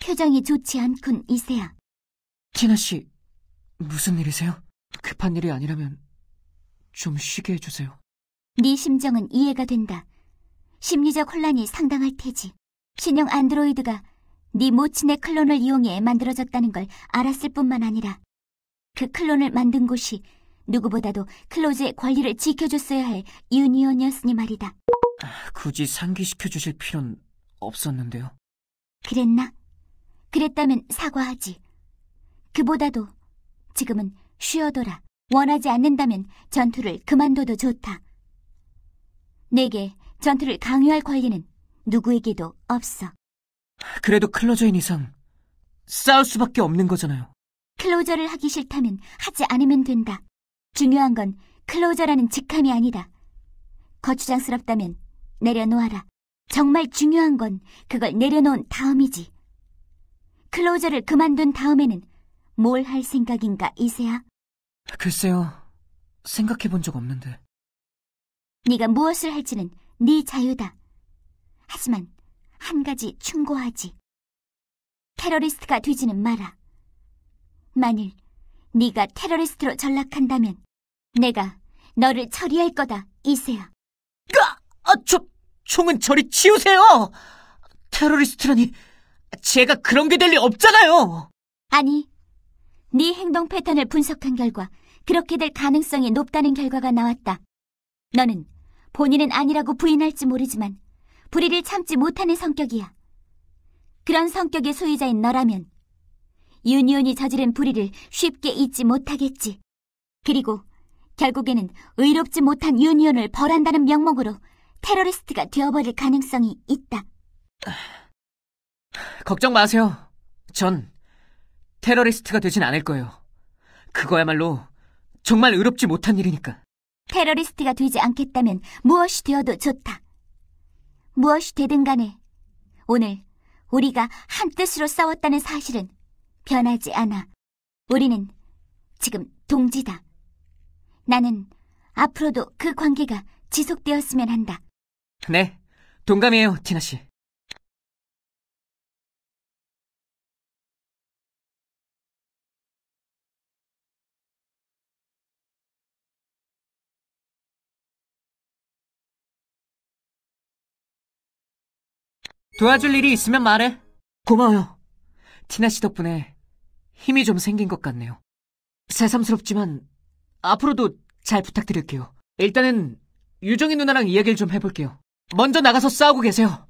표정이 좋지 않군, 이세야. 키나 씨, 무슨 일이세요? 급한 일이 아니라면 좀 쉬게 해주세요. 네 심정은 이해가 된다. 심리적 혼란이 상당할 테지. 신형 안드로이드가 네 모친의 클론을 이용해 만들어졌다는 걸 알았을 뿐만 아니라 그 클론을 만든 곳이 누구보다도 클로즈의 권리를 지켜줬어야 할 유니온이었으니 말이다. 아, 굳이 상기시켜 주실 필요는 없었는데요. 그랬나? 그랬다면 사과하지. 그보다도 지금은 쉬어둬라. 원하지 않는다면 전투를 그만둬도 좋다. 내게 전투를 강요할 권리는 누구에게도 없어. 그래도 클로저인 이상 싸울 수밖에 없는 거잖아요. 클로저를 하기 싫다면 하지 않으면 된다. 중요한 건 클로저라는 직함이 아니다. 거추장스럽다면 내려놓아라. 정말 중요한 건 그걸 내려놓은 다음이지. 클로저를 그만둔 다음에는 뭘 할 생각인가, 이세야? 글쎄요, 생각해 본 적 없는데. 네가 무엇을 할지는 네 자유다. 하지만 한 가지 충고하지. 테러리스트가 되지는 마라. 만일 네가 테러리스트로 전락한다면 내가 너를 처리할 거다, 이세야. 아, 저 총은 저리 치우세요! 테러리스트라니... 제가 그런 게 될 리 없잖아요! 아니, 네 행동 패턴을 분석한 결과 그렇게 될 가능성이 높다는 결과가 나왔다. 너는 본인은 아니라고 부인할지 모르지만 불의를 참지 못하는 성격이야. 그런 성격의 소유자인 너라면 유니온이 저지른 불의를 쉽게 잊지 못하겠지. 그리고 결국에는 의롭지 못한 유니온을 벌한다는 명목으로 테러리스트가 되어버릴 가능성이 있다. 아, 걱정 마세요. 전 테러리스트가 되진 않을 거예요. 그거야말로 정말 의롭지 못한 일이니까. 테러리스트가 되지 않겠다면 무엇이 되어도 좋다. 무엇이 되든 간에 오늘 우리가 한뜻으로 싸웠다는 사실은 변하지 않아. 우리는 지금 동지다. 나는 앞으로도 그 관계가 지속되었으면 한다. 네, 동감이에요, 티나 씨. 도와줄 일이 있으면 말해. 고마워요. 티나 씨 덕분에 힘이 좀 생긴 것 같네요. 새삼스럽지만 앞으로도 잘 부탁드릴게요. 일단은 유정이 누나랑 이야기를 좀 해볼게요. 먼저 나가서 싸우고 계세요.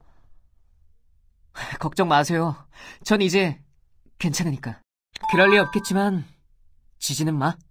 걱정 마세요. 전 이제 괜찮으니까. 그럴 리 없겠지만 지지는 마.